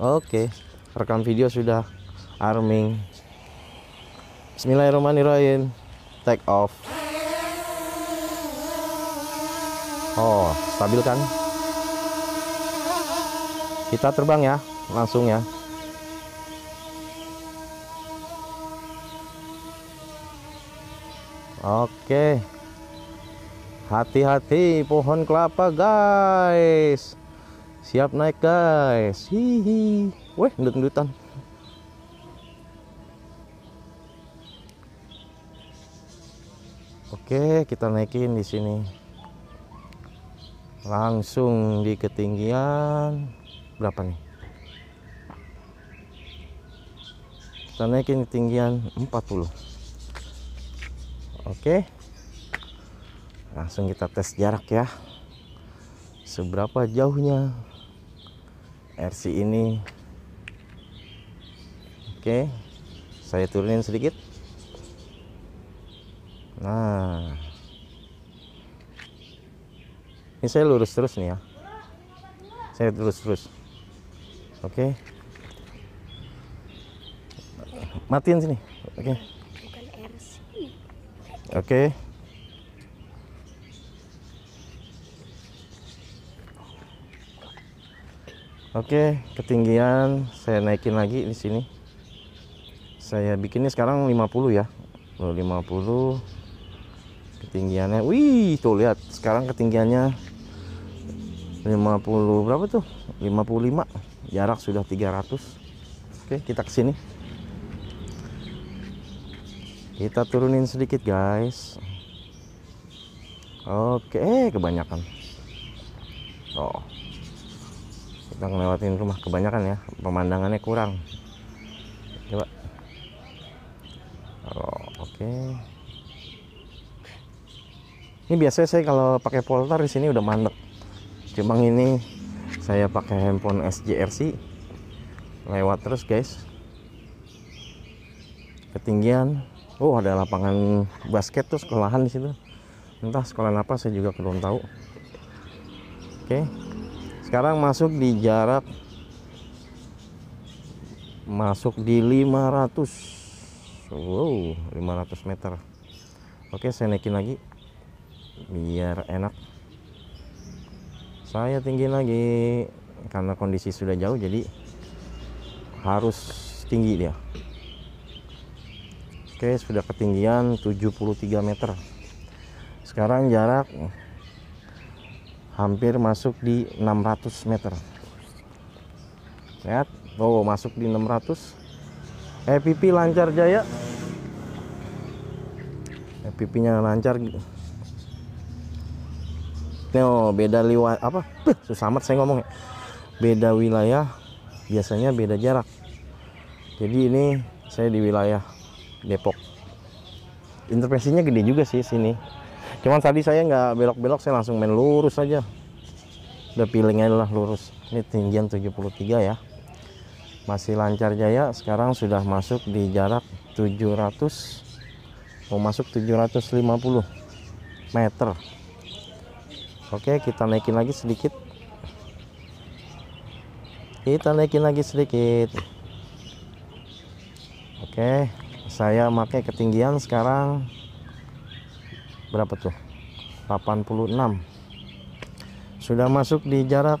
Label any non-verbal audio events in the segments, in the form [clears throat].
Oke, rekam video sudah arming. Bismillahirrahmanirrahim. Take off. Oh, stabil kan? Kita terbang ya, langsung ya. Oke. Hati-hati pohon kelapa, guys siap naik guys hihi weh gendut oke kita naikin di sini langsung di ketinggian berapa nih kita naikin ketinggian 40 oke langsung kita tes jarak ya seberapa jauhnya RC ini oke saya turunin sedikit nah ini saya lurus terus nih ya saya lurus terus oke matiin sini oke oke Oke, ketinggian saya naikin lagi di sini. Saya bikinnya sekarang 50 ya. 50 ketinggiannya. Wih, tuh lihat sekarang ketinggiannya 50 berapa tuh? 55. Jarak sudah 300. Oke, kita ke sini. Kita turunin sedikit, guys. Oke, kebanyakan. Oh kita ngelewatin rumah kebanyakan ya pemandangannya kurang coba oh, oke okay. ini biasanya saya kalau pakai polter di sini udah mandek cuma ini saya pakai handphone SJRC lewat terus guys ketinggian oh ada lapangan basket tuh sekolahan di situ entah sekolah apa saya juga belum tahu oke okay sekarang masuk di jarak masuk di 500 wow 500 meter oke saya naikin lagi biar enak saya tinggi lagi karena kondisi sudah jauh jadi harus tinggi dia oke sudah ketinggian 73 meter sekarang jarak hampir masuk di 600 meter lihat tuh masuk di 600 EPP eh, lancar jaya EPP eh, nya lancar Teo beda liwa apa susah amat saya ngomong ya beda wilayah biasanya beda jarak jadi ini saya di wilayah Depok intervensinya gede juga sih sini cuman tadi saya nggak belok-belok saya langsung main lurus aja udah pilingnya lah lurus ini tinggian 73 ya masih lancar jaya sekarang sudah masuk di jarak 700 mau masuk 750 meter oke kita naikin lagi sedikit kita naikin lagi sedikit oke saya pakai ketinggian sekarang berapa tuh 86 sudah masuk di jarak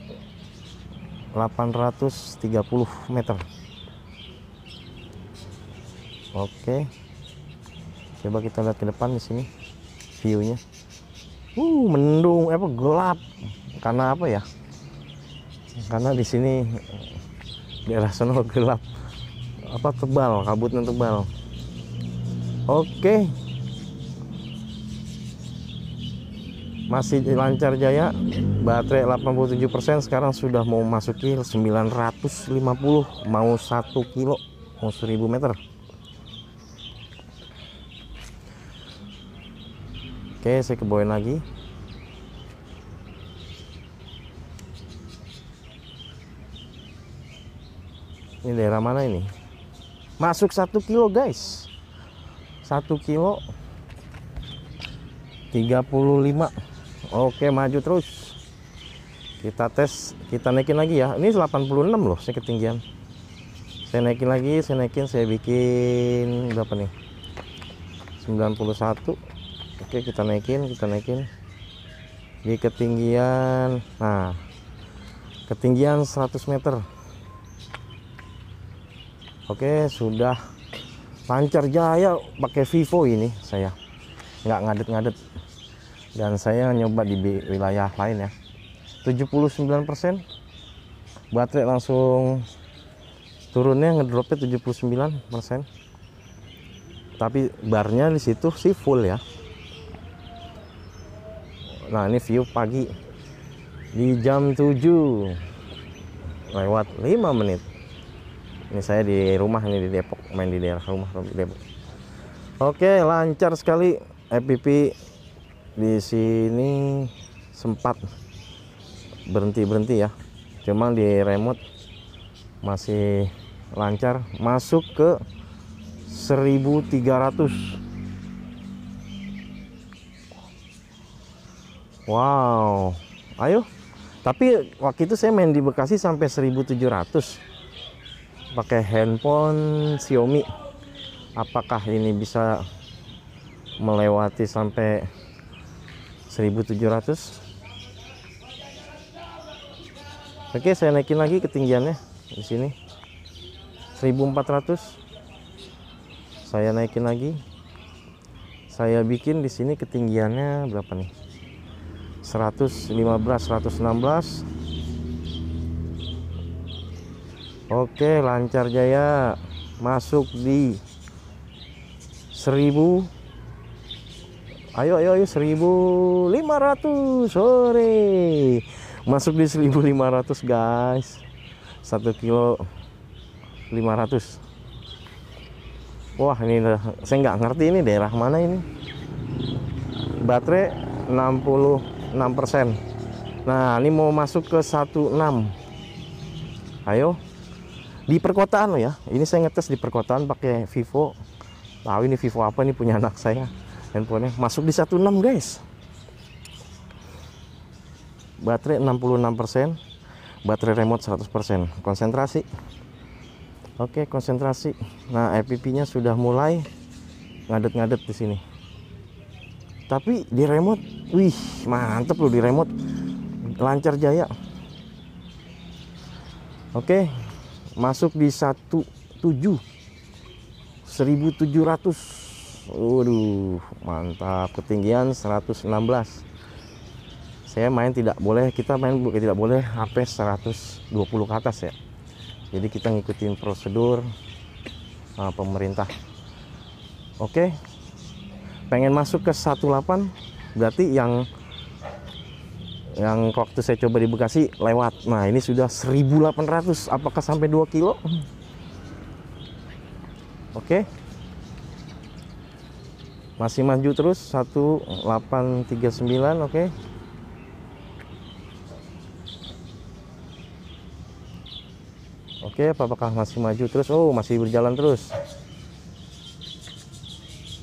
830 meter oke coba kita lihat ke depan di sini viewnya uh mendung eh, apa gelap karena apa ya karena di sini daerah sana [laughs] gelap apa tebal kabutnya tebal oke masih lancar jaya baterai 87% sekarang sudah mau masuki 950 mau 1 kilo mau 1000 meter oke saya keboin lagi ini daerah mana ini masuk 1 kilo guys 1 kilo 35 oke maju terus kita tes kita naikin lagi ya ini 86 loh saya ketinggian saya naikin lagi saya naikin saya bikin berapa nih 91 oke kita naikin kita naikin di ketinggian nah ketinggian 100 meter oke sudah lancar jaya pakai vivo ini saya nggak ngadet-ngadet dan saya nyoba di wilayah lain ya 79% baterai langsung turunnya ngedropnya 79% tapi barnya di situ sih full ya nah ini view pagi di jam 7 lewat 5 menit ini saya di rumah ini di Depok main di daerah rumah di Depok oke lancar sekali FPP di sini sempat berhenti berhenti ya cuma di remote masih lancar masuk ke 1300 Wow ayo tapi waktu itu saya main di Bekasi sampai 1700 pakai handphone Xiaomi apakah ini bisa melewati sampai 1700 oke saya naikin lagi ketinggiannya di sini 1400 saya naikin lagi saya bikin di sini ketinggiannya berapa nih 115 116 oke lancar jaya masuk di 1000 Ayo ayo ayo 1500 sore. Masuk di 1500 guys. 1 kilo 500. Wah, ini saya nggak ngerti ini daerah mana ini. Baterai 66%. Nah, ini mau masuk ke 16. Ayo. Di perkotaan loh ya. Ini saya ngetes di perkotaan pakai Vivo. Tahu ini Vivo apa ini punya anak saya handphonenya masuk di 16 guys baterai 66% baterai remote 100% konsentrasi oke konsentrasi nah FPP nya sudah mulai ngadet-ngadet di sini tapi di remote wih mantep loh di remote lancar jaya oke masuk di 17 1700 waduh mantap ketinggian 116 saya main tidak boleh kita main tidak boleh HP 120 ke atas ya jadi kita ngikutin prosedur uh, pemerintah oke okay. pengen masuk ke 18 berarti yang yang waktu saya coba di Bekasi lewat nah ini sudah 1800 apakah sampai 2 kilo oke okay masih maju terus 1839 oke okay. Oke, okay, apakah masih maju terus? Oh, masih berjalan terus.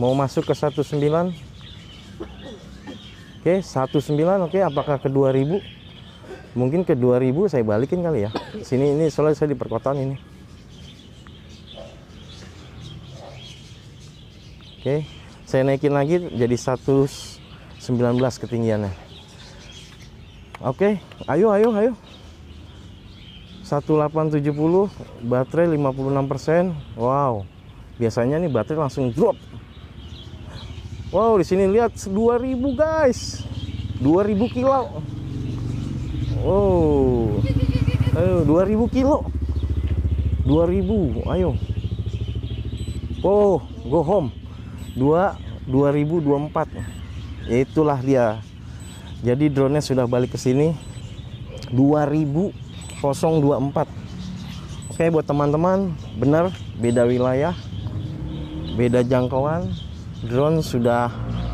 Mau masuk ke 19. Oke, okay, 19. Oke, okay, apakah ke 2000? Mungkin ke 2000 saya balikin kali ya. Sini ini soalnya saya di perkotaan ini. Oke. Okay saya naikin lagi jadi 119 ketinggiannya oke ayo ayo ayo 1870 baterai 56% wow biasanya nih baterai langsung drop wow di sini lihat 2000 guys 2000 kilo Oh, ayo 2000 kilo 2000 ayo Oh, go home 2 2024 ya, itulah dia jadi drone nya sudah balik ke sini 2024 oke buat teman-teman benar beda wilayah beda jangkauan drone sudah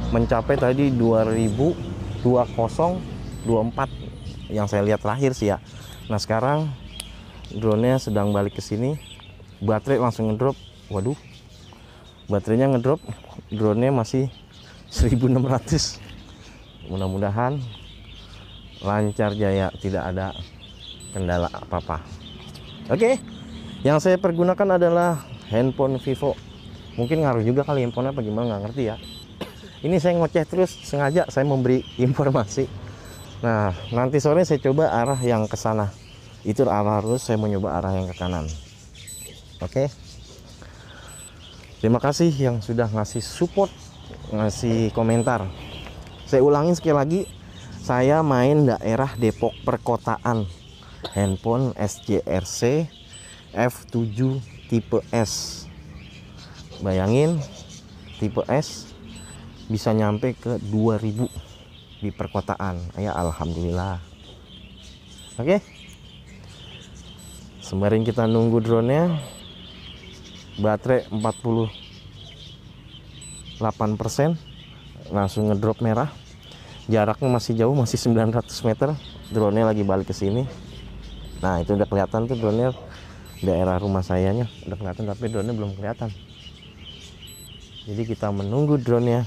mencapai tadi 2024 yang saya lihat terakhir sih ya nah sekarang drone nya sedang balik ke sini baterai langsung ngedrop waduh baterainya ngedrop drone-nya masih 1600 mudah-mudahan lancar jaya tidak ada kendala apa-apa oke yang saya pergunakan adalah handphone Vivo mungkin ngaruh juga kali handphone apa gimana nggak ngerti ya ini saya ngoceh terus sengaja saya memberi informasi nah nanti sore saya coba arah yang ke sana itu arah harus saya mencoba arah yang ke kanan oke okay? Terima kasih yang sudah ngasih support, ngasih komentar. Saya ulangin sekali lagi, saya main daerah Depok perkotaan. Handphone SJRC F7 tipe S. Bayangin tipe S bisa nyampe ke 2000 di perkotaan. Ya alhamdulillah. Oke. Okay? Sembarin kita nunggu drone-nya baterai 48% langsung ngedrop merah jaraknya masih jauh masih 900 meter drone nya lagi balik ke sini nah itu udah kelihatan tuh drone nya daerah rumah saya nya udah kelihatan tapi drone nya belum kelihatan jadi kita menunggu drone nya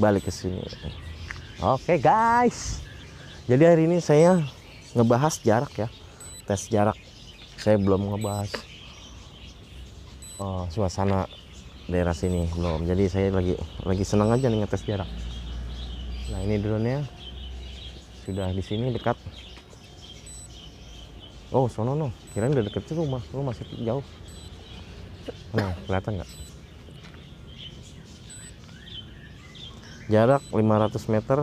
balik ke sini oke guys jadi hari ini saya ngebahas jarak ya tes jarak saya belum ngebahas uh, suasana daerah sini belum jadi saya lagi lagi senang aja nih ngetes jarak nah ini drone nya sudah di sini dekat oh sono no kira udah deket rumah rumah masih jauh nah kelihatan nggak jarak 500 meter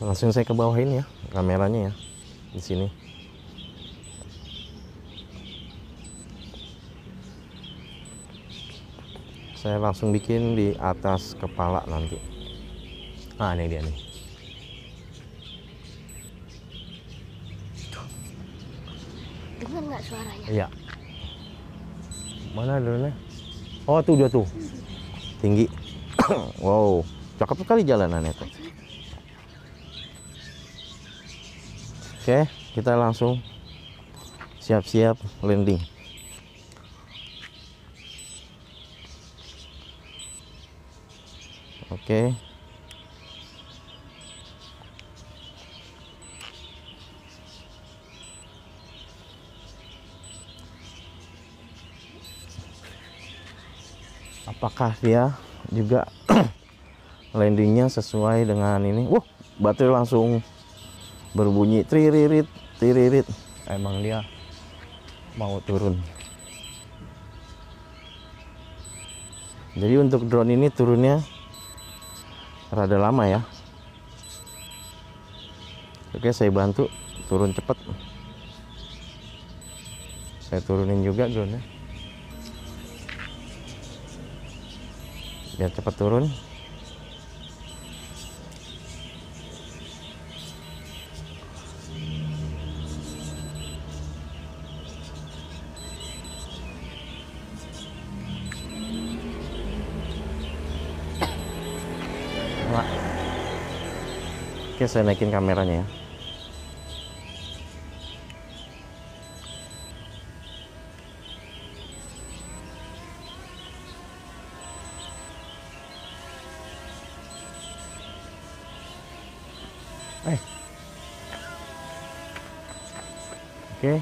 langsung saya ke bawah ini ya kameranya ya di sini saya langsung bikin di atas kepala nanti ah ini dia nih dengar nggak suaranya iya mana drone oh tuh dia tuh tinggi [coughs] wow cakep sekali jalanannya tuh Oke, kita langsung siap-siap landing. Oke. Apakah dia juga [clears throat] landingnya sesuai dengan ini? Wah, baterai langsung berbunyi tiririt tiririt emang dia mau turun jadi untuk drone ini turunnya rada lama ya oke saya bantu turun cepat saya turunin juga drone nya biar cepat turun Oke, saya naikin kameranya ya. Eh. Oke.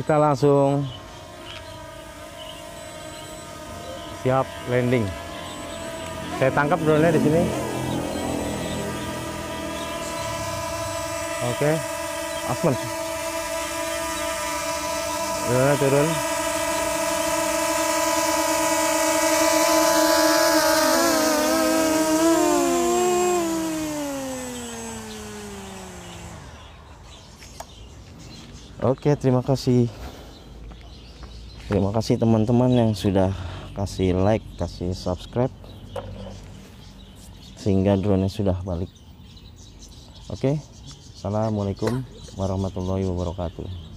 Kita langsung siap landing. Saya tangkap drone di sini. Oke, Asman. Drone turun. Oke, terima kasih. Terima kasih teman-teman yang sudah kasih like, kasih subscribe sehingga drone sudah balik oke okay? assalamualaikum warahmatullahi wabarakatuh